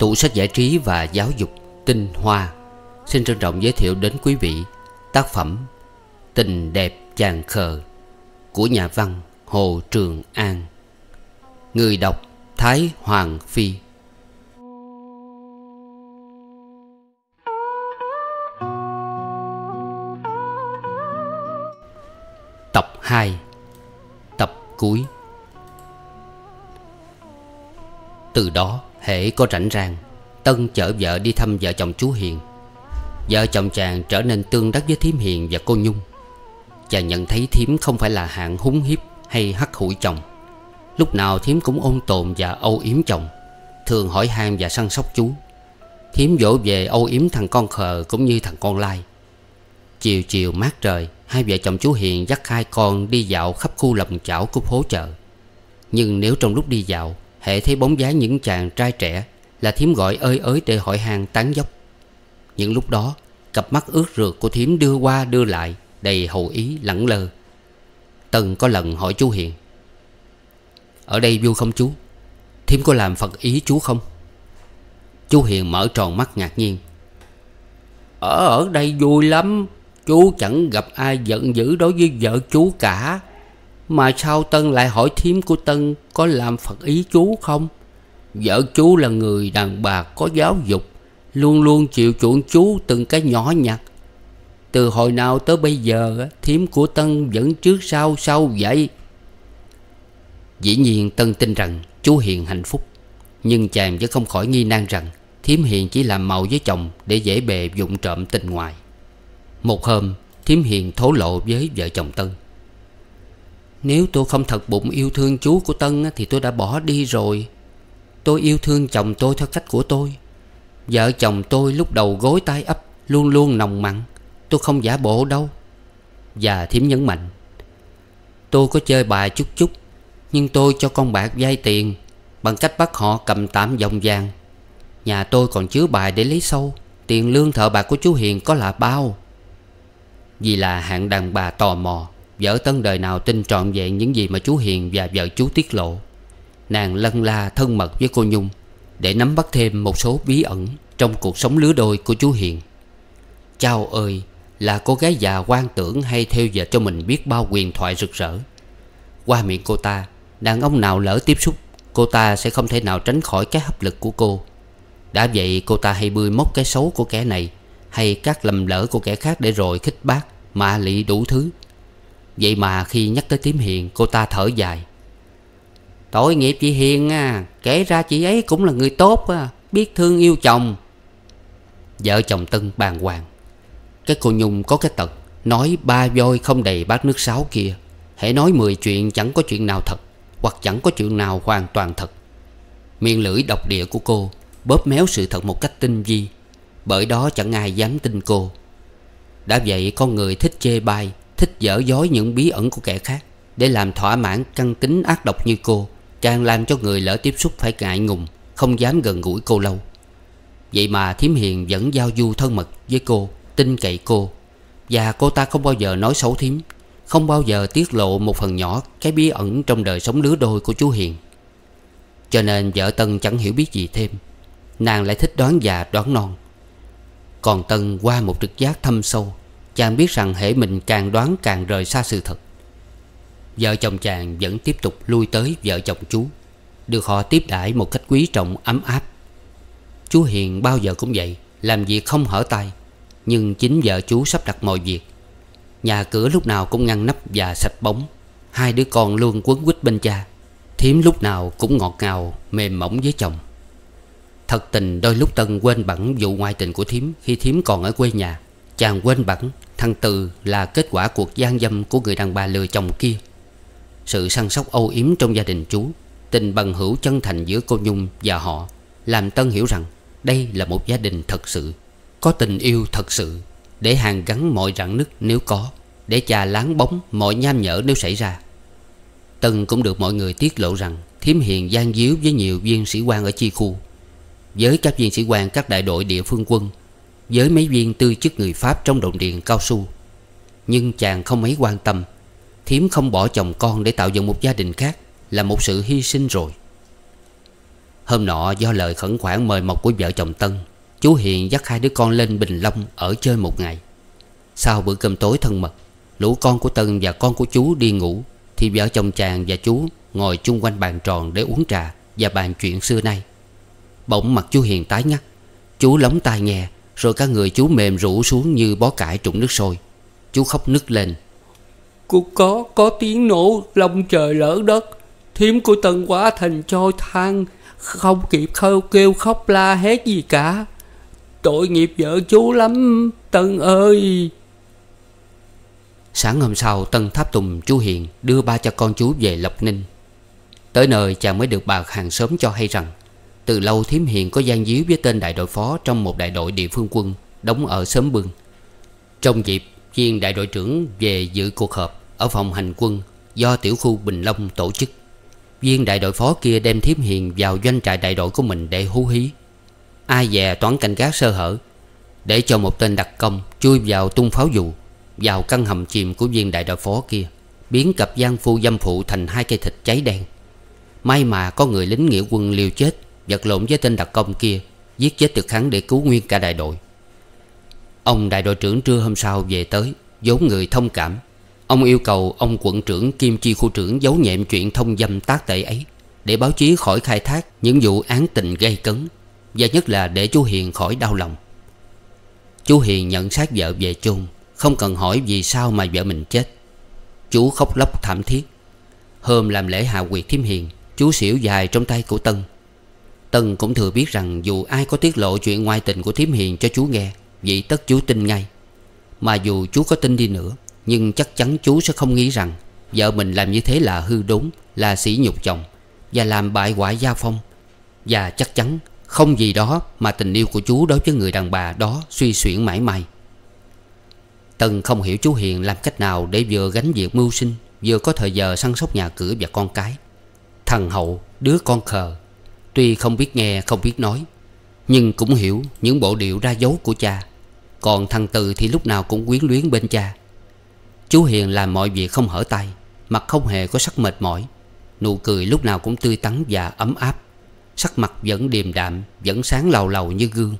Tủ sách giải trí và giáo dục Tinh Hoa Xin trân trọng giới thiệu đến quý vị Tác phẩm Tình đẹp chàng khờ Của nhà văn Hồ Trường An Người đọc Thái Hoàng Phi Tập 2 Tập cuối Từ đó Hễ có rảnh rang Tân chở vợ đi thăm vợ chồng chú Hiền Vợ chồng chàng trở nên tương đắc với Thiếm Hiền và cô Nhung Chàng nhận thấy Thiếm không phải là hạng húng hiếp hay hắt hủi chồng Lúc nào Thiếm cũng ôn tồn và âu yếm chồng Thường hỏi han và săn sóc chú Thiếm dỗ về âu yếm thằng con khờ cũng như thằng con lai Chiều chiều mát trời Hai vợ chồng chú Hiền dắt hai con đi dạo khắp khu lầm chảo của phố chợ Nhưng nếu trong lúc đi dạo Hệ thấy bóng dáng những chàng trai trẻ Là thím gọi ơi ới để hỏi hàng tán dốc Những lúc đó Cặp mắt ướt rượt của thím đưa qua đưa lại Đầy hậu ý lẳng lơ Tần có lần hỏi chú Hiền Ở đây vui không chú Thím có làm phật ý chú không Chú Hiền mở tròn mắt ngạc nhiên Ở ở đây vui lắm Chú chẳng gặp ai giận dữ đối với vợ chú cả mà sao Tân lại hỏi thím của Tân có làm Phật ý chú không? Vợ chú là người đàn bà có giáo dục Luôn luôn chịu chuộng chú từng cái nhỏ nhặt Từ hồi nào tới bây giờ Thím của Tân vẫn trước sau sau vậy Dĩ nhiên Tân tin rằng chú Hiền hạnh phúc Nhưng chàng vẫn không khỏi nghi nan rằng Thím Hiền chỉ làm màu với chồng Để dễ bề dụng trộm tình ngoài Một hôm Thím Hiền thố lộ với vợ chồng Tân nếu tôi không thật bụng yêu thương chú của Tân Thì tôi đã bỏ đi rồi Tôi yêu thương chồng tôi theo cách của tôi Vợ chồng tôi lúc đầu gối tay ấp Luôn luôn nồng mặn Tôi không giả bộ đâu Và thiếm nhấn mạnh Tôi có chơi bài chút chút Nhưng tôi cho con bạc vay tiền Bằng cách bắt họ cầm tạm dòng vàng Nhà tôi còn chứa bài để lấy sâu Tiền lương thợ bạc của chú Hiền có là bao Vì là hạng đàn bà tò mò Vợ tân đời nào tin trọn vẹn những gì mà chú Hiền và vợ chú tiết lộ Nàng lân la thân mật với cô Nhung Để nắm bắt thêm một số bí ẩn Trong cuộc sống lứa đôi của chú Hiền Chao ơi Là cô gái già quan tưởng hay theo dệt cho mình biết bao quyền thoại rực rỡ Qua miệng cô ta Đàn ông nào lỡ tiếp xúc Cô ta sẽ không thể nào tránh khỏi cái hấp lực của cô Đã vậy cô ta hay bươi móc cái xấu của kẻ này Hay các lầm lỡ của kẻ khác để rồi khích bác Mạ lị đủ thứ Vậy mà khi nhắc tới tiếm hiền cô ta thở dài Tội nghiệp chị Hiền à Kể ra chị ấy cũng là người tốt à, Biết thương yêu chồng Vợ chồng Tân bàn hoàng Cái cô Nhung có cái tật Nói ba voi không đầy bát nước sáu kia Hãy nói mười chuyện chẳng có chuyện nào thật Hoặc chẳng có chuyện nào hoàn toàn thật Miệng lưỡi độc địa của cô Bóp méo sự thật một cách tinh vi Bởi đó chẳng ai dám tin cô Đã vậy con người thích chê bai thích dở dối những bí ẩn của kẻ khác để làm thỏa mãn căng tính ác độc như cô càng làm cho người lỡ tiếp xúc phải ngại ngùng không dám gần gũi cô lâu vậy mà thím hiền vẫn giao du thân mật với cô tin cậy cô và cô ta không bao giờ nói xấu thím không bao giờ tiết lộ một phần nhỏ cái bí ẩn trong đời sống lứa đôi của chú hiền cho nên vợ tân chẳng hiểu biết gì thêm nàng lại thích đoán già đoán non còn tân qua một trực giác thâm sâu Chàng biết rằng hệ mình càng đoán càng rời xa sự thật Vợ chồng chàng vẫn tiếp tục lui tới vợ chồng chú Được họ tiếp đãi một cách quý trọng ấm áp Chú Hiền bao giờ cũng vậy Làm việc không hở tay Nhưng chính vợ chú sắp đặt mọi việc Nhà cửa lúc nào cũng ngăn nắp và sạch bóng Hai đứa con luôn quấn quýt bên cha Thiếm lúc nào cũng ngọt ngào Mềm mỏng với chồng Thật tình đôi lúc Tân quên bẵng vụ ngoại tình của Thiếm Khi Thiếm còn ở quê nhà Chàng quên bẵng Thằng Từ là kết quả cuộc gian dâm của người đàn bà lừa chồng kia Sự săn sóc âu yếm trong gia đình chú Tình bằng hữu chân thành giữa cô Nhung và họ Làm Tân hiểu rằng đây là một gia đình thật sự Có tình yêu thật sự Để hàng gắn mọi rạn nứt nếu có Để chà láng bóng mọi nham nhở nếu xảy ra Tân cũng được mọi người tiết lộ rằng Thiếm Hiền gian díu với nhiều viên sĩ quan ở chi khu Với các viên sĩ quan các đại đội địa phương quân với mấy viên tư chức người Pháp trong đồn điện cao su Nhưng chàng không mấy quan tâm Thiếm không bỏ chồng con để tạo dựng một gia đình khác Là một sự hy sinh rồi Hôm nọ do lời khẩn khoản mời mọc của vợ chồng Tân Chú Hiền dắt hai đứa con lên Bình Long ở chơi một ngày Sau bữa cơm tối thân mật Lũ con của Tân và con của chú đi ngủ Thì vợ chồng chàng và chú ngồi chung quanh bàn tròn để uống trà Và bàn chuyện xưa nay Bỗng mặt chú Hiền tái ngắt Chú lóng tai nghe rồi cả người chú mềm rũ xuống như bó cải trụng nước sôi Chú khóc nức lên Cũng có, có tiếng nổ lông trời lỡ đất Thiếm của tần quá thành trôi than Không kịp khâu kêu khóc la hết gì cả Tội nghiệp vợ chú lắm Tân ơi Sáng hôm sau Tân Tháp Tùng chú Hiền Đưa ba cha con chú về Lộc Ninh Tới nơi chàng mới được bà hàng xóm cho hay rằng từ lâu Thiếm Hiền có gian díu với tên đại đội phó Trong một đại đội địa phương quân Đóng ở xóm Bưng Trong dịp viên đại đội trưởng về dự cuộc họp Ở phòng hành quân Do tiểu khu Bình Long tổ chức Viên đại đội phó kia đem Thiếm Hiền Vào doanh trại đại đội của mình để hú hí Ai dè toán canh gác sơ hở Để cho một tên đặc công Chui vào tung pháo dù Vào căn hầm chìm của viên đại đội phó kia Biến cặp gian phu dâm phụ thành hai cây thịt cháy đen May mà có người lính nghĩa quân liều chết Vật lộn với tên đặc công kia Giết chết được hắn để cứu nguyên cả đại đội Ông đại đội trưởng trưa hôm sau về tới vốn người thông cảm Ông yêu cầu ông quận trưởng kim chi khu trưởng giấu nhẹm chuyện thông dâm tác tệ ấy Để báo chí khỏi khai thác những vụ án tình gây cấn Và nhất là để chú Hiền khỏi đau lòng Chú Hiền nhận xác vợ về chôn Không cần hỏi vì sao mà vợ mình chết Chú khóc lóc thảm thiết Hôm làm lễ hạ quyệt thiêm hiền Chú xỉu dài trong tay của Tân Tân cũng thừa biết rằng dù ai có tiết lộ chuyện ngoại tình của Thiếm Hiền cho chú nghe Vậy tất chú tin ngay Mà dù chú có tin đi nữa Nhưng chắc chắn chú sẽ không nghĩ rằng Vợ mình làm như thế là hư đốn Là sỉ nhục chồng Và làm bại hoại gia phong Và chắc chắn không gì đó mà tình yêu của chú đối với người đàn bà đó suy xuyển mãi mãi Tân không hiểu chú Hiền làm cách nào để vừa gánh việc mưu sinh Vừa có thời giờ săn sóc nhà cửa và con cái Thằng Hậu, đứa con khờ Tuy không biết nghe không biết nói Nhưng cũng hiểu những bộ điệu ra dấu của cha Còn thằng Từ thì lúc nào cũng quyến luyến bên cha Chú Hiền làm mọi việc không hở tay Mặt không hề có sắc mệt mỏi Nụ cười lúc nào cũng tươi tắn và ấm áp Sắc mặt vẫn điềm đạm Vẫn sáng lầu lầu như gương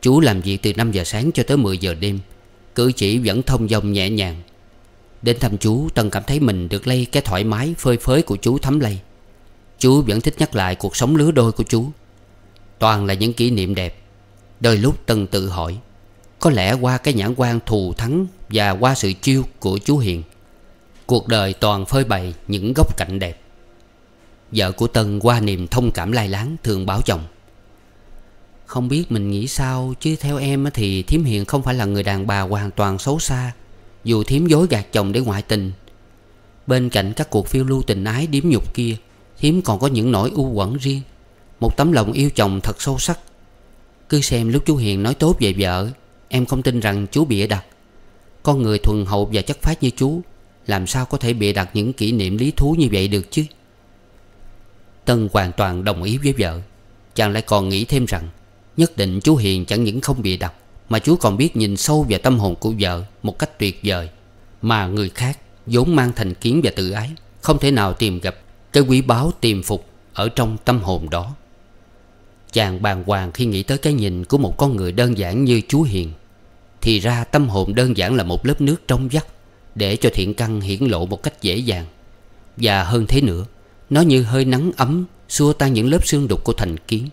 Chú làm việc từ 5 giờ sáng cho tới 10 giờ đêm Cử chỉ vẫn thông dong nhẹ nhàng Đến thăm chú Tân cảm thấy mình được lây cái thoải mái phơi phới của chú thấm lây Chú vẫn thích nhắc lại cuộc sống lứa đôi của chú Toàn là những kỷ niệm đẹp Đôi lúc Tân tự hỏi Có lẽ qua cái nhãn quan thù thắng Và qua sự chiêu của chú Hiền Cuộc đời Toàn phơi bày những góc cạnh đẹp Vợ của Tân qua niềm thông cảm lai láng thường báo chồng Không biết mình nghĩ sao Chứ theo em thì Thiếm Hiền không phải là người đàn bà hoàn toàn xấu xa Dù Thiếm dối gạt chồng để ngoại tình Bên cạnh các cuộc phiêu lưu tình ái điếm nhục kia Hiếm còn có những nỗi u quẩn riêng Một tấm lòng yêu chồng thật sâu sắc Cứ xem lúc chú Hiền nói tốt về vợ Em không tin rằng chú bịa đặt Con người thuần hậu và chất phát như chú Làm sao có thể bịa đặt những kỷ niệm lý thú như vậy được chứ Tân hoàn toàn đồng ý với vợ Chàng lại còn nghĩ thêm rằng Nhất định chú Hiền chẳng những không bịa đặt Mà chú còn biết nhìn sâu vào tâm hồn của vợ Một cách tuyệt vời Mà người khác vốn mang thành kiến và tự ái Không thể nào tìm gặp cái quý báu tiềm phục Ở trong tâm hồn đó Chàng bàng hoàng khi nghĩ tới cái nhìn Của một con người đơn giản như chú Hiền Thì ra tâm hồn đơn giản là một lớp nước trong vắt Để cho thiện căn hiển lộ một cách dễ dàng Và hơn thế nữa Nó như hơi nắng ấm Xua tan những lớp xương đục của thành kiến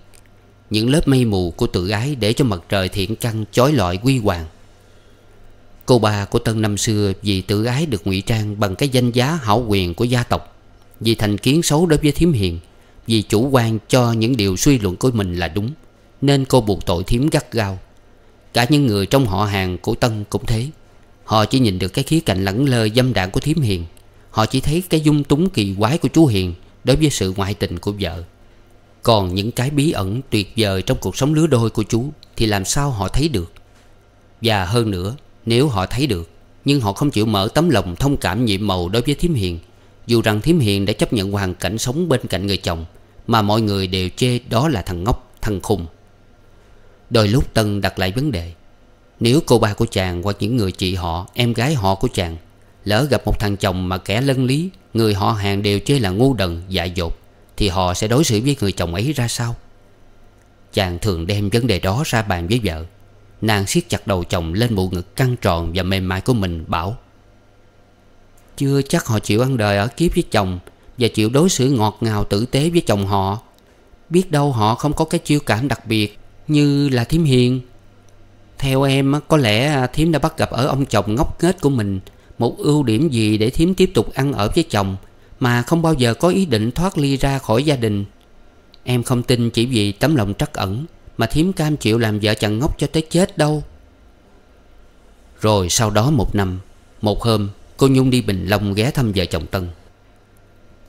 Những lớp mây mù của tự ái Để cho mặt trời thiện căn chói lọi quy hoàng Cô ba của Tân năm xưa Vì tự ái được ngụy trang Bằng cái danh giá hảo quyền của gia tộc vì thành kiến xấu đối với Thiếm Hiền Vì chủ quan cho những điều suy luận của mình là đúng Nên cô buộc tội Thiếm gắt gao Cả những người trong họ hàng của Tân cũng thế Họ chỉ nhìn được cái khía cạnh lẳng lơ dâm đạn của Thiếm Hiền Họ chỉ thấy cái dung túng kỳ quái của chú Hiền Đối với sự ngoại tình của vợ Còn những cái bí ẩn tuyệt vời trong cuộc sống lứa đôi của chú Thì làm sao họ thấy được Và hơn nữa nếu họ thấy được Nhưng họ không chịu mở tấm lòng thông cảm nhiệm màu đối với Thiếm Hiền dù rằng Thiếm Hiền đã chấp nhận hoàn cảnh sống bên cạnh người chồng Mà mọi người đều chê đó là thằng ngốc, thằng khùng Đôi lúc Tân đặt lại vấn đề Nếu cô ba của chàng hoặc những người chị họ, em gái họ của chàng Lỡ gặp một thằng chồng mà kẻ lân lý Người họ hàng đều chê là ngu đần, dại dột Thì họ sẽ đối xử với người chồng ấy ra sao Chàng thường đem vấn đề đó ra bàn với vợ Nàng siết chặt đầu chồng lên bộ ngực căng tròn và mềm mại của mình bảo chưa chắc họ chịu ăn đời ở kiếp với chồng Và chịu đối xử ngọt ngào tử tế với chồng họ Biết đâu họ không có cái chiêu cảm đặc biệt Như là Thiếm Hiền Theo em có lẽ à, Thiếm đã bắt gặp ở ông chồng ngốc nghếch của mình Một ưu điểm gì để Thiếm tiếp tục ăn ở với chồng Mà không bao giờ có ý định thoát ly ra khỏi gia đình Em không tin chỉ vì tấm lòng trắc ẩn Mà Thiếm cam chịu làm vợ chàng ngốc cho tới chết đâu Rồi sau đó một năm Một hôm Cô Nhung đi Bình Long ghé thăm vợ chồng Tân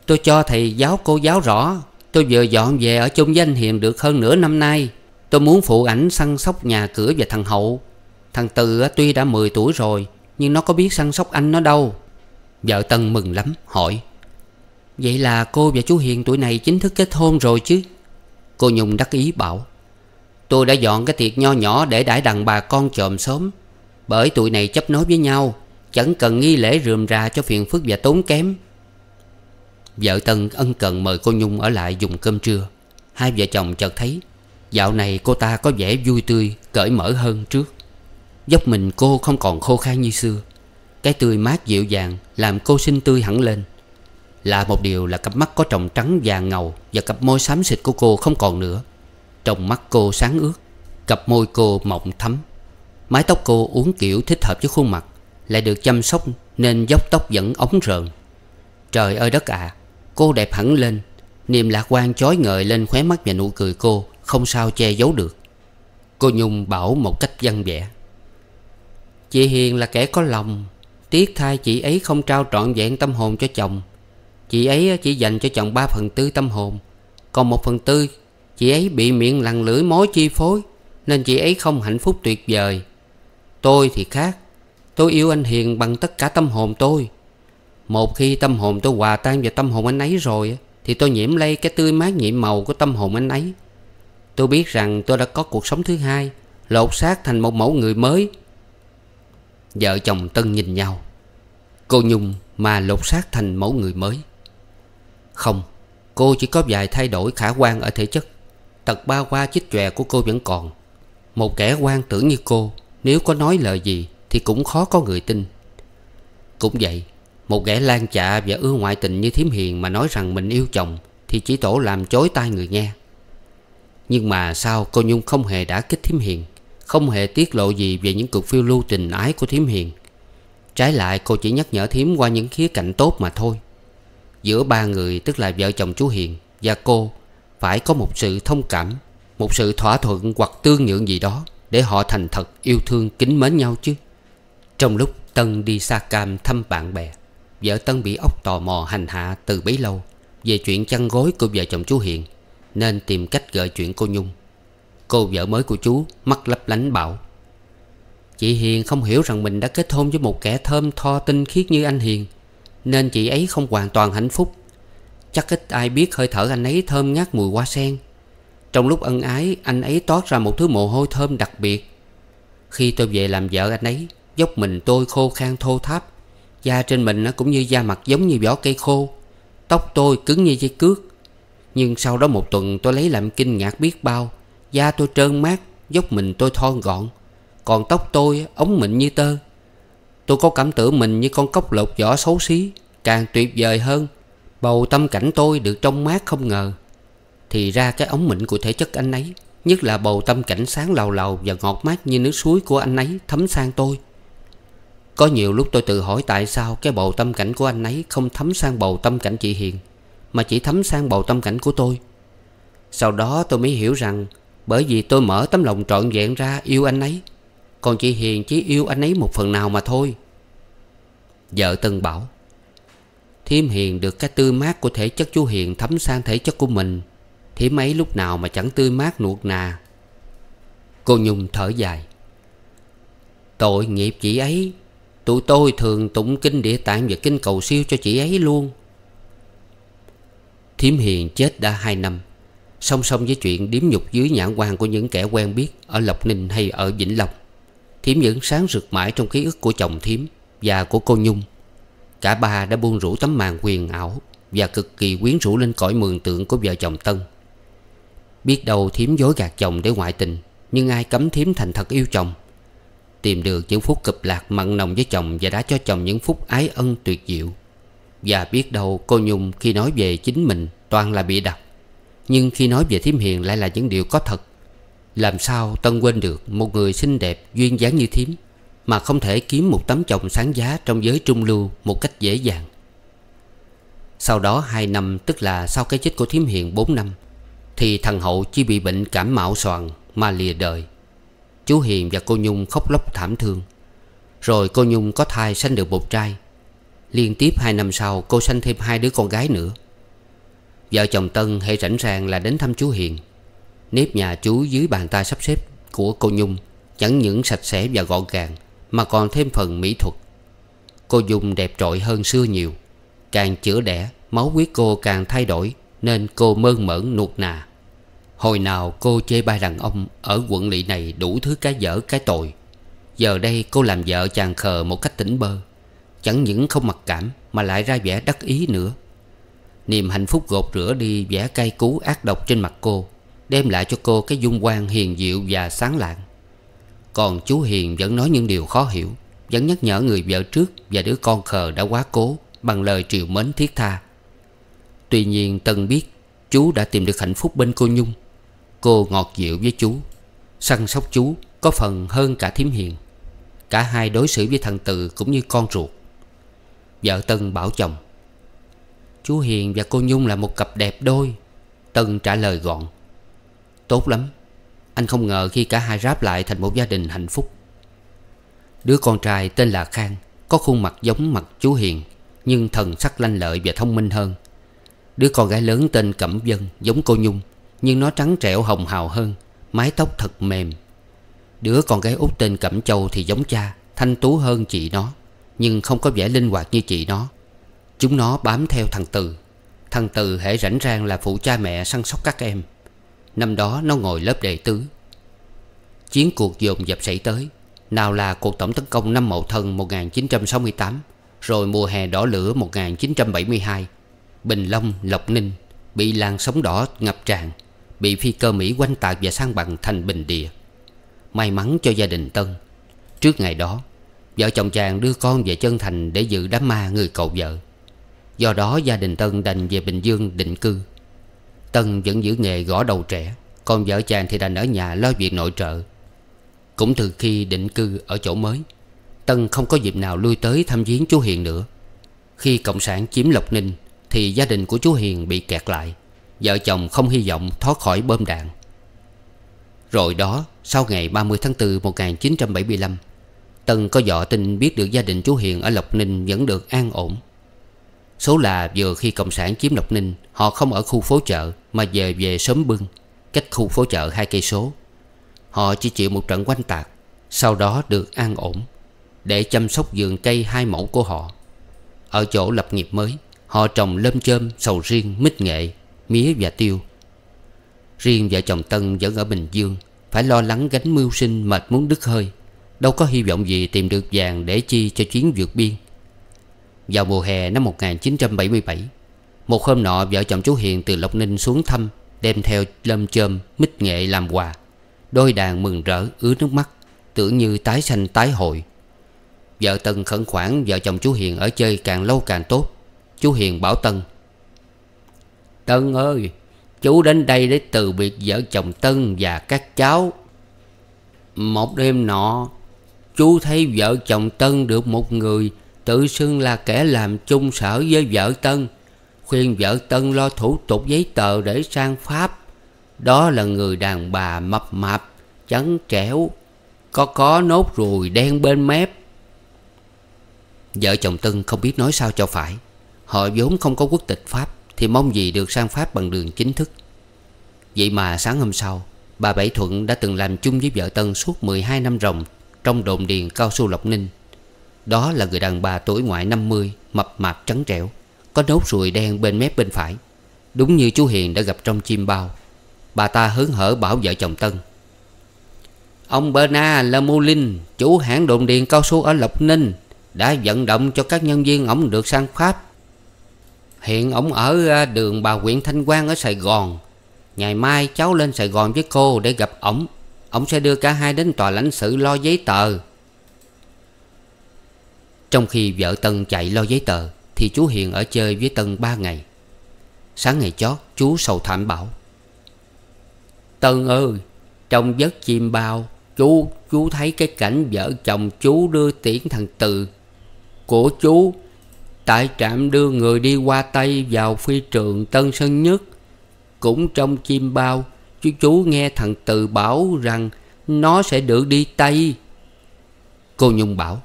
Tôi cho thầy giáo cô giáo rõ Tôi vừa dọn về ở chung với anh Hiền được hơn nửa năm nay Tôi muốn phụ ảnh săn sóc nhà cửa và thằng Hậu Thằng Từ tuy đã 10 tuổi rồi Nhưng nó có biết săn sóc anh nó đâu Vợ Tân mừng lắm hỏi Vậy là cô và chú Hiền tuổi này chính thức kết hôn rồi chứ Cô Nhung đắc ý bảo Tôi đã dọn cái tiệc nho nhỏ để đãi đằng bà con chòm sớm Bởi tụi này chấp nối với nhau Chẳng cần nghi lễ rườm rà cho phiền phức và tốn kém Vợ Tân ân cần mời cô Nhung ở lại dùng cơm trưa Hai vợ chồng chợt thấy Dạo này cô ta có vẻ vui tươi, cởi mở hơn trước Dốc mình cô không còn khô khan như xưa Cái tươi mát dịu dàng làm cô sinh tươi hẳn lên Lạ một điều là cặp mắt có tròng trắng vàng ngầu Và cặp môi xám xịt của cô không còn nữa Trong mắt cô sáng ướt Cặp môi cô mộng thấm Mái tóc cô uốn kiểu thích hợp với khuôn mặt lại được chăm sóc nên dốc tóc vẫn ống rợn. Trời ơi đất ạ à, Cô đẹp hẳn lên Niềm lạc quan chói ngời lên khóe mắt và nụ cười cô Không sao che giấu được Cô Nhung bảo một cách văn vẻ Chị Hiền là kẻ có lòng Tiếc thay chị ấy không trao trọn vẹn tâm hồn cho chồng Chị ấy chỉ dành cho chồng 3 phần tư tâm hồn Còn một phần tư Chị ấy bị miệng lằn lưỡi mối chi phối Nên chị ấy không hạnh phúc tuyệt vời Tôi thì khác Tôi yêu anh Hiền bằng tất cả tâm hồn tôi Một khi tâm hồn tôi hòa tan vào tâm hồn anh ấy rồi Thì tôi nhiễm lây cái tươi mát nhiệm màu của tâm hồn anh ấy Tôi biết rằng tôi đã có cuộc sống thứ hai Lột xác thành một mẫu người mới Vợ chồng Tân nhìn nhau Cô Nhung mà lột xác thành mẫu người mới Không Cô chỉ có vài thay đổi khả quan ở thể chất Tật ba qua chích chòe của cô vẫn còn Một kẻ quan tưởng như cô Nếu có nói lời gì thì cũng khó có người tin Cũng vậy Một kẻ lan chạ và ưa ngoại tình như Thiếm Hiền Mà nói rằng mình yêu chồng Thì chỉ tổ làm chối tai người nghe Nhưng mà sao cô Nhung không hề đã kích Thiếm Hiền Không hề tiết lộ gì về những cuộc phiêu lưu tình ái của Thiếm Hiền Trái lại cô chỉ nhắc nhở Thiếm qua những khía cạnh tốt mà thôi Giữa ba người tức là vợ chồng chú Hiền và cô Phải có một sự thông cảm Một sự thỏa thuận hoặc tương nhượng gì đó Để họ thành thật yêu thương kính mến nhau chứ trong lúc Tân đi xa Cam thăm bạn bè Vợ Tân bị ốc tò mò hành hạ từ bấy lâu Về chuyện chăn gối của vợ chồng chú Hiền Nên tìm cách gợi chuyện cô Nhung Cô vợ mới của chú mắt lấp lánh bảo Chị Hiền không hiểu rằng mình đã kết hôn với một kẻ thơm tho tinh khiết như anh Hiền Nên chị ấy không hoàn toàn hạnh phúc Chắc ít ai biết hơi thở anh ấy thơm ngát mùi hoa sen Trong lúc ân ái anh ấy toát ra một thứ mồ hôi thơm đặc biệt Khi tôi về làm vợ anh ấy Dốc mình tôi khô khan thô tháp Da trên mình nó cũng như da mặt giống như vỏ cây khô Tóc tôi cứng như dây cước Nhưng sau đó một tuần tôi lấy làm kinh ngạc biết bao Da tôi trơn mát Dốc mình tôi thon gọn Còn tóc tôi ống mịn như tơ Tôi có cảm tưởng mình như con cốc lột vỏ xấu xí Càng tuyệt vời hơn Bầu tâm cảnh tôi được trong mát không ngờ Thì ra cái ống mịn của thể chất anh ấy Nhất là bầu tâm cảnh sáng lầu lầu Và ngọt mát như nước suối của anh ấy thấm sang tôi có nhiều lúc tôi tự hỏi tại sao Cái bầu tâm cảnh của anh ấy không thấm sang bầu tâm cảnh chị Hiền Mà chỉ thấm sang bầu tâm cảnh của tôi Sau đó tôi mới hiểu rằng Bởi vì tôi mở tấm lòng trọn vẹn ra yêu anh ấy Còn chị Hiền chỉ yêu anh ấy một phần nào mà thôi Vợ Tân bảo Thiêm Hiền được cái tươi mát của thể chất chú Hiền thấm sang thể chất của mình thì mấy lúc nào mà chẳng tươi mát nuột nà Cô Nhung thở dài Tội nghiệp chị ấy Tụi tôi thường tụng kinh địa tạng và kinh cầu siêu cho chị ấy luôn Thiếm Hiền chết đã hai năm Song song với chuyện điếm nhục dưới nhãn quan của những kẻ quen biết Ở Lộc Ninh hay ở Vĩnh Lộc, Thiếm vẫn sáng rực mãi trong ký ức của chồng Thiếm Và của cô Nhung Cả ba đã buông rủ tấm màn quyền ảo Và cực kỳ quyến rũ lên cõi mường tượng của vợ chồng Tân Biết đâu Thiếm dối gạt chồng để ngoại tình Nhưng ai cấm Thiếm thành thật yêu chồng Tìm được những phút cực lạc mặn nồng với chồng Và đã cho chồng những phút ái ân tuyệt diệu Và biết đâu cô Nhung khi nói về chính mình Toàn là bị đặt Nhưng khi nói về Thiếm Hiền lại là những điều có thật Làm sao Tân quên được Một người xinh đẹp duyên dáng như Thiếm Mà không thể kiếm một tấm chồng sáng giá Trong giới trung lưu một cách dễ dàng Sau đó 2 năm Tức là sau cái chết của Thiếm Hiền 4 năm Thì thằng Hậu chỉ bị bệnh cảm mạo soàn Mà lìa đời Chú Hiền và cô Nhung khóc lóc thảm thương Rồi cô Nhung có thai sanh được một trai Liên tiếp hai năm sau cô sanh thêm hai đứa con gái nữa Vợ chồng Tân hay rảnh ràng là đến thăm chú Hiền Nếp nhà chú dưới bàn tay sắp xếp của cô Nhung Chẳng những sạch sẽ và gọn gàng Mà còn thêm phần mỹ thuật Cô Dung đẹp trội hơn xưa nhiều Càng chữa đẻ Máu huyết cô càng thay đổi Nên cô mơn mởn nuột nà Hồi nào cô chê ba rằng ông Ở quận lỵ này đủ thứ cái dở cái tội Giờ đây cô làm vợ chàng khờ một cách tỉnh bơ Chẳng những không mặc cảm Mà lại ra vẻ đắc ý nữa Niềm hạnh phúc gột rửa đi vẻ cay cú ác độc trên mặt cô Đem lại cho cô cái dung quan hiền diệu và sáng lạng Còn chú Hiền vẫn nói những điều khó hiểu Vẫn nhắc nhở người vợ trước Và đứa con khờ đã quá cố Bằng lời triều mến thiết tha Tuy nhiên Tân biết Chú đã tìm được hạnh phúc bên cô Nhung Cô ngọt dịu với chú Săn sóc chú có phần hơn cả thím hiền Cả hai đối xử với thằng Từ cũng như con ruột Vợ Tân bảo chồng Chú Hiền và cô Nhung là một cặp đẹp đôi Tân trả lời gọn Tốt lắm Anh không ngờ khi cả hai ráp lại thành một gia đình hạnh phúc Đứa con trai tên là Khang Có khuôn mặt giống mặt chú Hiền Nhưng thần sắc lanh lợi và thông minh hơn Đứa con gái lớn tên Cẩm Vân giống cô Nhung nhưng nó trắng trẻo hồng hào hơn Mái tóc thật mềm Đứa con gái út tên Cẩm Châu thì giống cha Thanh tú hơn chị nó Nhưng không có vẻ linh hoạt như chị nó Chúng nó bám theo thằng Từ Thằng Từ hễ rảnh rang là phụ cha mẹ săn sóc các em Năm đó nó ngồi lớp đệ tứ Chiến cuộc dồn dập xảy tới Nào là cuộc tổng tấn công năm Mậu Thân 1968 Rồi mùa hè đỏ lửa 1972 Bình Long, Lộc Ninh Bị làn sóng đỏ ngập tràn Bị phi cơ Mỹ quanh tạc và sang bằng thành bình địa May mắn cho gia đình Tân Trước ngày đó Vợ chồng chàng đưa con về chân thành Để giữ đám ma người cậu vợ Do đó gia đình Tân đành về Bình Dương định cư Tân vẫn giữ nghề gõ đầu trẻ Còn vợ chàng thì đành ở nhà lo việc nội trợ Cũng từ khi định cư ở chỗ mới Tân không có dịp nào lui tới thăm viếng chú Hiền nữa Khi Cộng sản chiếm Lộc Ninh Thì gia đình của chú Hiền bị kẹt lại Vợ chồng không hy vọng thoát khỏi bơm đạn Rồi đó Sau ngày 30 tháng 4 1975 Tân có dọ tin biết được gia đình chú Hiền Ở Lộc Ninh vẫn được an ổn Số là vừa khi Cộng sản chiếm Lộc Ninh Họ không ở khu phố chợ Mà về về sớm bưng Cách khu phố chợ hai cây số Họ chỉ chịu một trận quanh tạc Sau đó được an ổn Để chăm sóc vườn cây hai mẫu của họ Ở chỗ lập nghiệp mới Họ trồng lâm chơm, sầu riêng, mít nghệ mía và tiêu Riêng vợ chồng Tân vẫn ở Bình Dương Phải lo lắng gánh mưu sinh mệt muốn đứt hơi Đâu có hy vọng gì tìm được vàng để chi cho chuyến vượt biên Vào mùa hè năm 1977 Một hôm nọ vợ chồng chú Hiền từ Lộc Ninh xuống thăm Đem theo lâm chơm, mít nghệ làm quà Đôi đàn mừng rỡ, ứa nước mắt Tưởng như tái sanh tái hội Vợ Tân khẩn khoản vợ chồng chú Hiền ở chơi càng lâu càng tốt Chú Hiền bảo Tân Tân ơi Chú đến đây để từ biệt vợ chồng Tân và các cháu Một đêm nọ Chú thấy vợ chồng Tân được một người Tự xưng là kẻ làm chung sở với vợ Tân Khuyên vợ Tân lo thủ tục giấy tờ để sang Pháp Đó là người đàn bà mập mạp Trắng trẻo Có có nốt ruồi đen bên mép Vợ chồng Tân không biết nói sao cho phải Họ vốn không có quốc tịch Pháp thì mong gì được sang Pháp bằng đường chính thức Vậy mà sáng hôm sau Bà Bảy Thuận đã từng làm chung với vợ Tân suốt 12 năm ròng Trong đồn điền cao su Lộc Ninh Đó là người đàn bà tuổi ngoại 50 Mập mạp trắng trẻo Có nốt ruồi đen bên mép bên phải Đúng như chú Hiền đã gặp trong chim bao Bà ta hớn hở bảo vợ chồng Tân Ông Bernard Lamulin Chủ hãng đồn điền cao su ở Lộc Ninh Đã vận động cho các nhân viên ổng được sang Pháp Hiện ổng ở ờ, đường bà Nguyễn Thanh Quang ở Sài Gòn Ngày mai cháu lên Sài Gòn với cô để gặp ổng Ông sẽ đưa cả hai đến tòa lãnh sự lo giấy tờ Trong khi vợ Tân chạy lo giấy tờ Thì chú Hiền ở chơi với Tân ba ngày Sáng ngày chót chú sầu thảm bảo Tân ơi Trong giấc chim bao Chú chú thấy cái cảnh vợ chồng chú đưa tiễn thằng Từ Của chú tại trạm đưa người đi qua Tây vào phi trường Tân Sơn Nhất. Cũng trong chim bao, chú chú nghe thằng Từ bảo rằng nó sẽ được đi Tây. Cô Nhung bảo,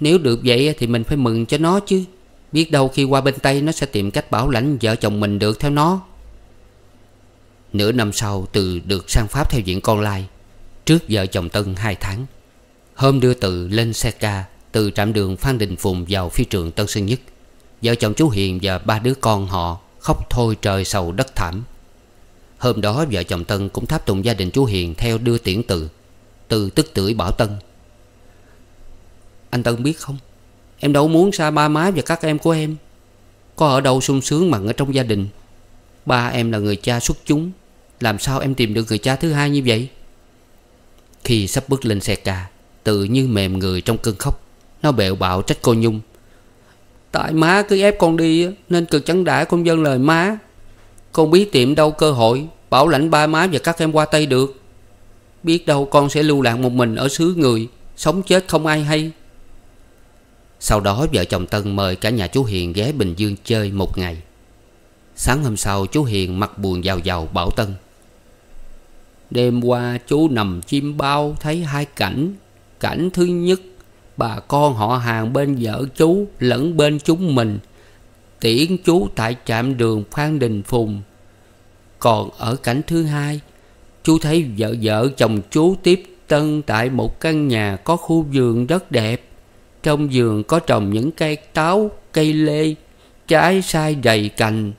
nếu được vậy thì mình phải mừng cho nó chứ. Biết đâu khi qua bên Tây nó sẽ tìm cách bảo lãnh vợ chồng mình được theo nó. Nửa năm sau Từ được sang Pháp theo diện con lai Trước vợ chồng Tân 2 tháng Hôm đưa Từ lên xe ca từ trạm đường Phan Đình Phùng vào phi trường Tân Sơn Nhất Vợ chồng chú Hiền và ba đứa con họ Khóc thôi trời sầu đất thảm Hôm đó vợ chồng Tân cũng tháp tùng gia đình chú Hiền Theo đưa tiễn từ Từ tức tưởi bảo Tân Anh Tân biết không Em đâu muốn xa ba má và các em của em Có ở đâu sung sướng mà ở trong gia đình Ba em là người cha xuất chúng Làm sao em tìm được người cha thứ hai như vậy Khi sắp bước lên xe ca Tự như mềm người trong cơn khóc nó bẹo bạo trách cô Nhung Tại má cứ ép con đi Nên cực chẳng đã con dân lời má Con biết tiệm đâu cơ hội Bảo lãnh ba má và các em qua Tây được Biết đâu con sẽ lưu lạc một mình ở xứ người Sống chết không ai hay Sau đó vợ chồng Tân mời cả nhà chú Hiền ghé Bình Dương chơi một ngày Sáng hôm sau chú Hiền mặt buồn giàu giàu bảo Tân Đêm qua chú nằm chim bao thấy hai cảnh Cảnh thứ nhất bà con họ hàng bên vợ chú lẫn bên chúng mình tiễn chú tại trạm đường Phan Đình Phùng. Còn ở cảnh thứ hai, chú thấy vợ vợ chồng chú tiếp tân tại một căn nhà có khu vườn rất đẹp. Trong vườn có trồng những cây táo, cây lê, trái sai đầy cành.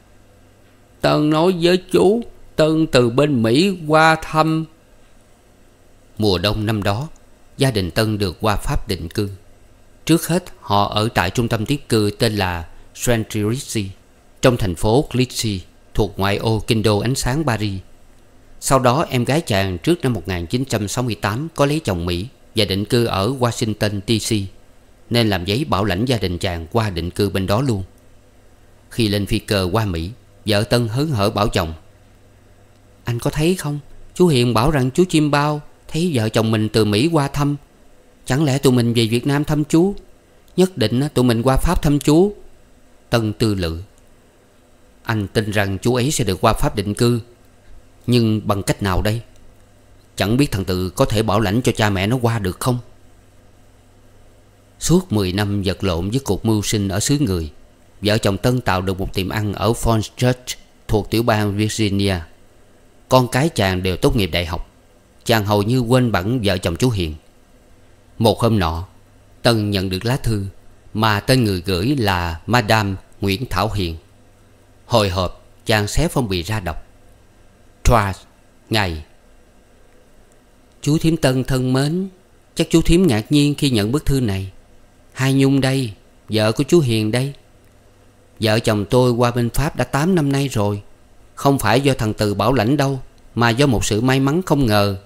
Tân nói với chú, Tân từ bên Mỹ qua thăm. Mùa đông năm đó, gia đình Tân được qua Pháp định cư. Trước hết, họ ở tại trung tâm tiết cư tên là Chantririci trong thành phố Clichy thuộc ngoại ô kinh đô ánh sáng Paris. Sau đó em gái chàng trước năm 1968 có lấy chồng Mỹ và định cư ở Washington DC nên làm giấy bảo lãnh gia đình chàng qua định cư bên đó luôn. Khi lên phi cơ qua Mỹ, vợ Tân hớn hở bảo chồng Anh có thấy không, chú Hiền bảo rằng chú chim bao Thấy vợ chồng mình từ Mỹ qua thăm Chẳng lẽ tụi mình về Việt Nam thăm chú Nhất định tụi mình qua Pháp thăm chú Tân tư lự Anh tin rằng chú ấy sẽ được qua Pháp định cư Nhưng bằng cách nào đây Chẳng biết thằng Tự có thể bảo lãnh cho cha mẹ nó qua được không Suốt 10 năm vật lộn với cuộc mưu sinh ở xứ người Vợ chồng Tân tạo được một tiệm ăn ở Fons Church thuộc tiểu bang Virginia Con cái chàng đều tốt nghiệp đại học Chàng hầu như quên bẵng vợ chồng chú Hiền Một hôm nọ Tân nhận được lá thư Mà tên người gửi là Madame Nguyễn Thảo Hiền Hồi hộp chàng xé phong bì ra đọc Tras Ngày Chú Thiếm Tân thân mến Chắc chú Thiếm ngạc nhiên khi nhận bức thư này Hai Nhung đây Vợ của chú Hiền đây Vợ chồng tôi qua bên Pháp đã 8 năm nay rồi Không phải do thằng Từ bảo lãnh đâu Mà do một sự may mắn không ngờ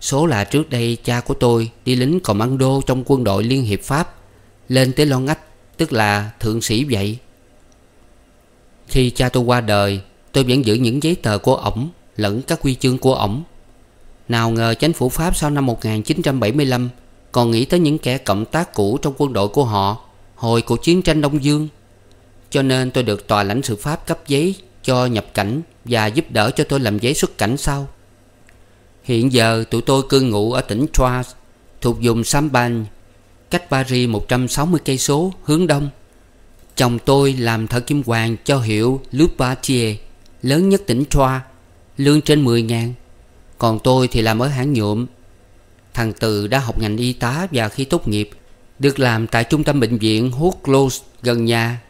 Số là trước đây cha của tôi đi lính commando trong quân đội Liên Hiệp Pháp Lên tới Lon Ách tức là thượng sĩ vậy Khi cha tôi qua đời tôi vẫn giữ những giấy tờ của ổng lẫn các quy chương của ổng Nào ngờ chính phủ Pháp sau năm 1975 còn nghĩ tới những kẻ cộng tác cũ trong quân đội của họ Hồi cuộc chiến tranh Đông Dương Cho nên tôi được tòa lãnh sự Pháp cấp giấy cho nhập cảnh Và giúp đỡ cho tôi làm giấy xuất cảnh sau Hiện giờ tụi tôi cư ngụ ở tỉnh Troyes thuộc vùng Champagne, cách Paris 160 cây số hướng đông. Chồng tôi làm thợ kim hoàng cho hiệu Lupatier, lớn nhất tỉnh Troyes, lương trên 10 ngàn. Còn tôi thì làm ở hãng nhuộm. Thằng Từ đã học ngành y tá và khi tốt nghiệp, được làm tại trung tâm bệnh viện Hút gần nhà.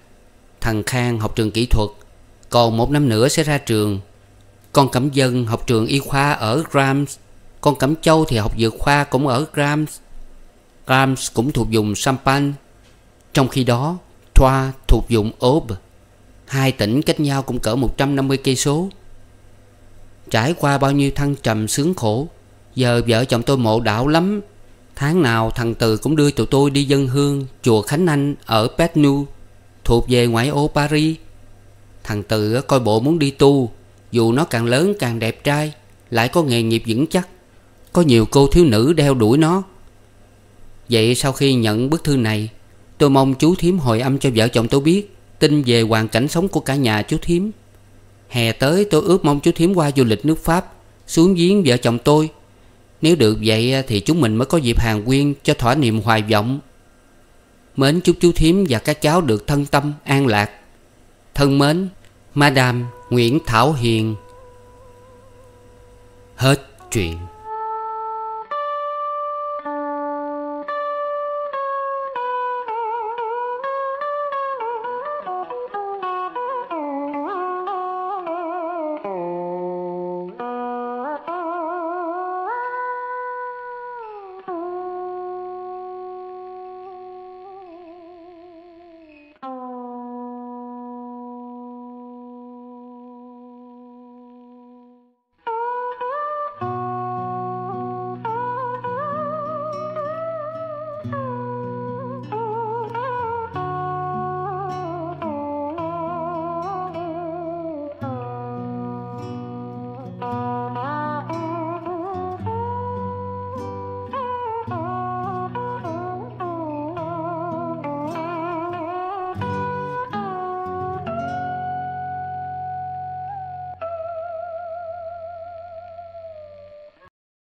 Thằng Khang học trường kỹ thuật, còn một năm nữa sẽ ra trường con Cẩm Dân học trường y khoa ở Grams Con Cẩm Châu thì học dược khoa cũng ở Grams Grams cũng thuộc vùng Champagne Trong khi đó Thoa thuộc vùng Aube Hai tỉnh cách nhau cũng cỡ 150 cây số Trải qua bao nhiêu thăng trầm sướng khổ Giờ vợ chồng tôi mộ đạo lắm Tháng nào thằng Từ cũng đưa tụi tôi đi dân hương Chùa Khánh Anh ở Petnu Thuộc về ngoại ô Paris Thằng Từ coi bộ muốn đi tu dù nó càng lớn càng đẹp trai Lại có nghề nghiệp vững chắc Có nhiều cô thiếu nữ đeo đuổi nó Vậy sau khi nhận bức thư này Tôi mong chú Thiếm hồi âm cho vợ chồng tôi biết Tin về hoàn cảnh sống của cả nhà chú Thiếm Hè tới tôi ước mong chú Thiếm qua du lịch nước Pháp Xuống viếng vợ chồng tôi Nếu được vậy thì chúng mình mới có dịp hàng quyên Cho thỏa niềm hoài vọng Mến chúc chú Thiếm và các cháu được thân tâm, an lạc Thân mến, Madame Nguyễn Thảo Hiền Hết chuyện